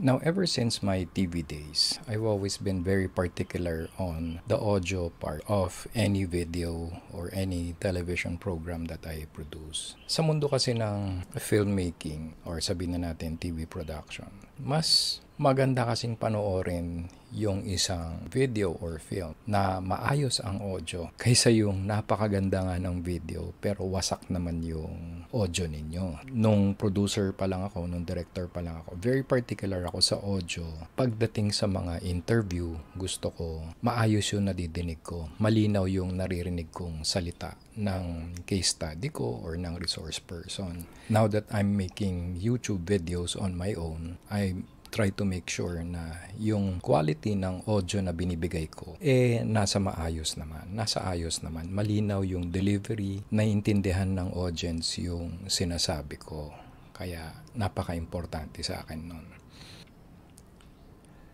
Now, ever since my TV days, I've always been very particular on the audio part of any video or any television program that I produce. Sa mundo kasi ng filmmaking or sabihin na natin TV production, mas Maganda kasing panoorin yung isang video or film na maayos ang audio kaysa yung napakaganda nga ng video pero wasak naman yung audio ninyo. Nung producer pa lang ako, nung director pa lang ako, very particular ako sa audio. Pagdating sa mga interview, gusto ko maayos yung nadidinig ko, malinaw yung naririnig kong salita ng case study ko or ng resource person. Now that I'm making YouTube videos on my own, I'm try to make sure na yung quality ng audio na binibigay ko, eh nasa maayos naman, nasa ayos naman, malinaw yung delivery, naiintindihan ng audience yung sinasabi ko. Kaya napaka-importante sa akin noon.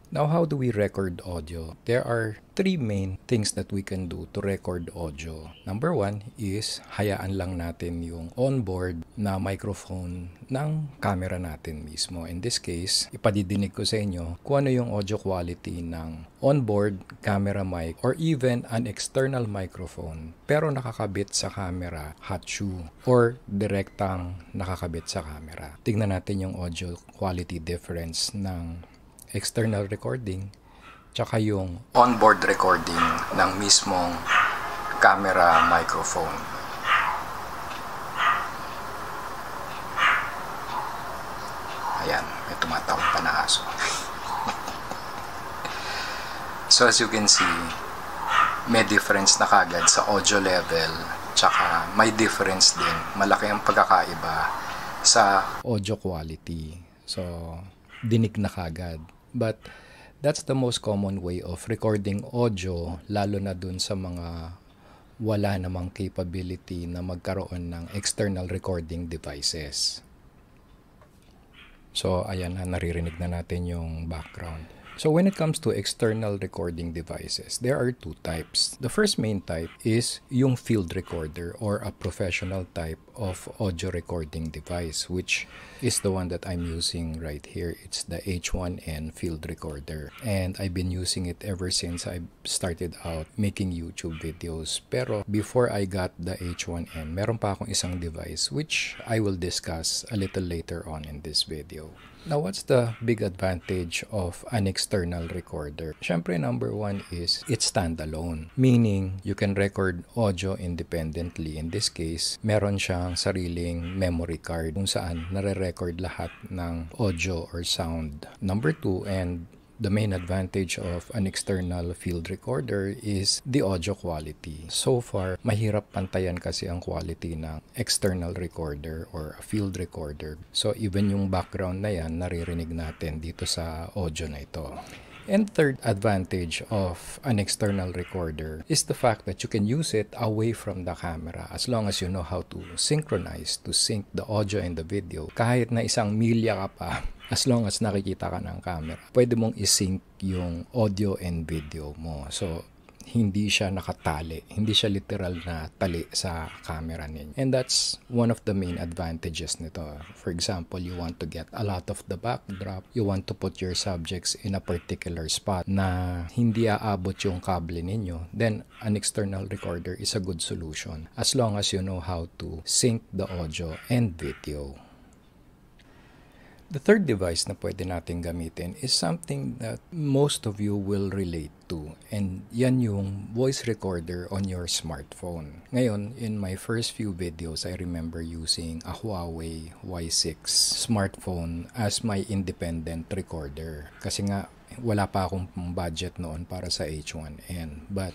Now, how do we record audio? There are three main things that we can do to record audio. Number one is hayaan lang natin yung onboard na microphone ng camera natin mismo. In this case, ipadidinig ko sa inyo kung ano yung audio quality ng onboard camera mic or even an external microphone pero nakakabit sa camera hachu or direktang nakakabit sa camera. Tingnan natin yung audio quality difference ng external recording, tsaka yung onboard recording ng mismong camera microphone. Ayan, may tumatawag pa na aso. so as you can see, may difference na kagad sa audio level tsaka may difference din malaki ang pagkakaiba sa audio quality so dinig na kagad But that's the most common way of recording audio lalo na dun sa mga wala namang capability na magkaroon ng external recording devices. So ayan na naririnig na natin yung background. So when it comes to external recording devices, there are two types. The first main type is yung field recorder or a professional type of audio recording device which is the one that I'm using right here. It's the H1N field recorder and I've been using it ever since I started out making YouTube videos. Pero before I got the H1N, meron pa akong isang device which I will discuss a little later on in this video. Now, what's the big advantage of an external recorder? Siyempre, number one is it's standalone. Meaning, you can record audio independently. In this case, meron siyang sariling memory card kung saan nare-record lahat ng audio or sound. Number two, and the main advantage of an external field recorder is the audio quality. So far, mahirap pantayan kasi ang quality ng external recorder or a field recorder. So even yung background na yan, naririnig natin dito sa audio na ito. And third advantage of an external recorder is the fact that you can use it away from the camera as long as you know how to synchronize, to sync the audio and the video. Kahit na isang milya ka pa, as long as nakikita ka ng camera, pwede mong isync yung audio and video mo. So, hindi siya nakatali, hindi siya literal na tali sa camera ninyo. And that's one of the main advantages nito. For example, you want to get a lot of the backdrop, you want to put your subjects in a particular spot na hindi aabot yung kable ninyo, then an external recorder is a good solution as long as you know how to sync the audio and video. The third device na pwede natin gamitin is something that most of you will relate to and yan yung voice recorder on your smartphone. Ngayon, in my first few videos, I remember using a Huawei Y6 smartphone as my independent recorder kasi nga wala pa akong budget noon para sa H1N. But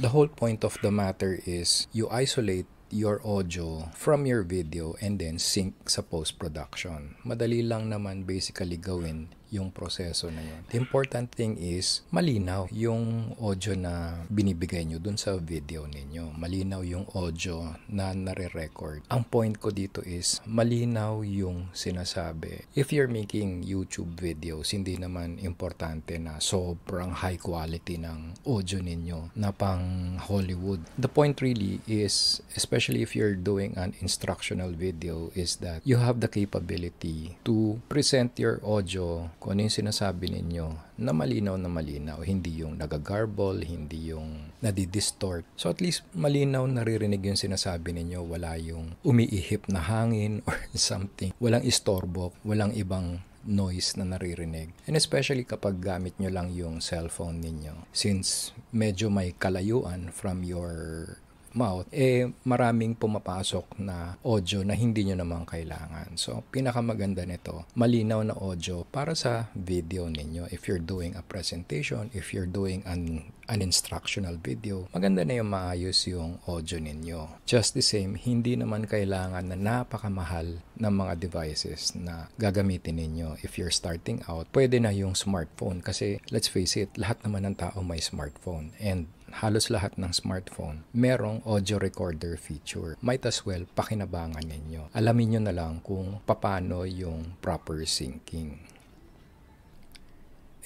the whole point of the matter is you isolate your audio from your video and then sync sa post-production. Madali lang naman basically gawin yung proseso na yun. The important thing is malinaw yung audio na binibigay nyo dun sa video ninyo. Malinaw yung audio na nare-record. Ang point ko dito is malinaw yung sinasabi. If you're making YouTube videos, hindi naman importante na sobrang high quality ng audio ninyo na pang Hollywood. The point really is, especially if you're doing an instructional video, is that you have the capability to present your audio kung ano yung sinasabi ninyo na malinaw na malinaw, hindi yung nagagarble, hindi yung nadidistort. So at least malinaw naririnig yung sinasabi ninyo, wala yung umiihip na hangin or something. Walang istorbo, walang ibang noise na naririnig. And especially kapag gamit nyo lang yung cellphone ninyo. Since medyo may kalayuan from your mouth, eh maraming pumapasok na audio na hindi nyo naman kailangan. So, pinakamaganda nito, malinaw na audio para sa video ninyo. If you're doing a presentation, if you're doing an, an instructional video, maganda na yung maayos yung audio ninyo. Just the same, hindi naman kailangan na napakamahal ng mga devices na gagamitin ninyo. If you're starting out, pwede na yung smartphone kasi let's face it, lahat naman ng tao may smartphone. And halos lahat ng smartphone merong audio recorder feature. Might as well pakinabangan ninyo. Alamin nyo na lang kung paano yung proper syncing.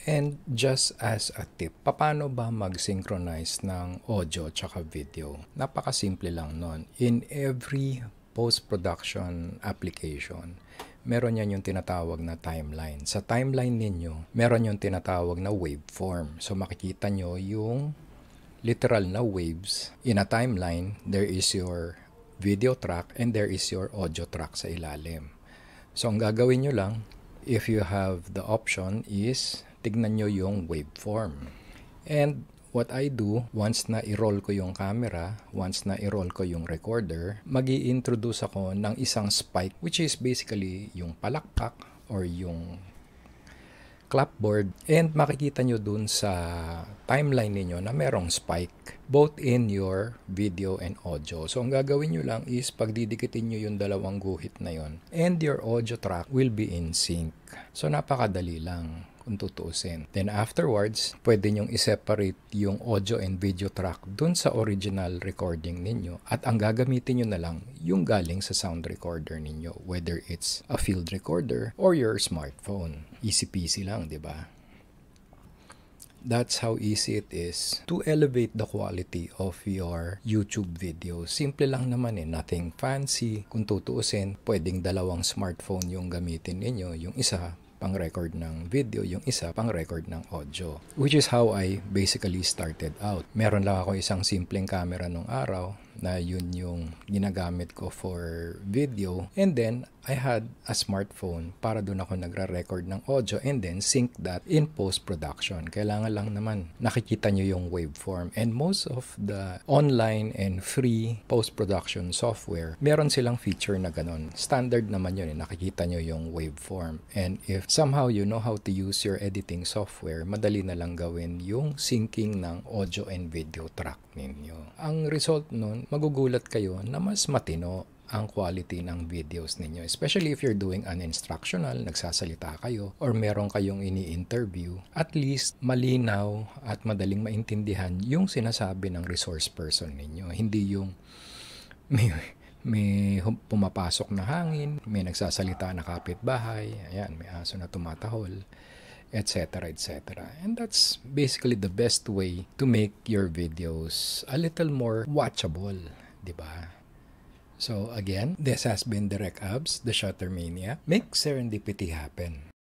And just as a tip, paano ba mag-synchronize ng audio tsaka video? Napakasimple lang nun. In every post-production application, meron yan yung tinatawag na timeline. Sa timeline ninyo, meron yung tinatawag na waveform. So makikita nyo yung literal na waves. In a timeline, there is your video track and there is your audio track sa ilalim. So ang gagawin nyo lang, if you have the option is tignan nyo yung waveform. And what I do, once na i-roll ko yung camera, once na i-roll ko yung recorder, mag introduce ako ng isang spike which is basically yung palakpak or yung clapboard and makikita nyo dun sa timeline ninyo na merong spike both in your video and audio. So ang gagawin nyo lang is pagdidikitin nyo yung dalawang guhit na yon and your audio track will be in sync. So napakadali lang kung tutuusin. Then afterwards, pwede nyong i-separate yung audio and video track dun sa original recording ninyo at ang gagamitin nyo na lang yung galing sa sound recorder ninyo, whether it's a field recorder or your smartphone. Easy peasy lang, di ba? That's how easy it is to elevate the quality of your YouTube video. Simple lang naman eh, nothing fancy. Kung tutuusin, pwedeng dalawang smartphone yung gamitin ninyo. Yung isa, pang record ng video, yung isa pang record ng audio. Which is how I basically started out. Meron lang ako isang simpleng camera nung araw na yun yung ginagamit ko for video. And then, I had a smartphone para doon ako nagra-record ng audio and then sync that in post-production. Kailangan lang naman nakikita nyo yung waveform. And most of the online and free post-production software, meron silang feature na ganun. Standard naman yun, eh. nakikita nyo yung waveform. And if somehow you know how to use your editing software, madali na lang gawin yung syncing ng audio and video track ninyo. Ang result nun magugulat kayo na mas matino ang quality ng videos ninyo. Especially if you're doing an instructional, nagsasalita kayo, or meron kayong ini-interview, at least malinaw at madaling maintindihan yung sinasabi ng resource person ninyo. Hindi yung may, may pumapasok na hangin, may nagsasalita na kapitbahay, ayan, may aso na tumatahol etc., etc. And that's basically the best way to make your videos a little more watchable, di ba? So again, this has been Direct Abs, The Shutter Mania. Make serendipity happen.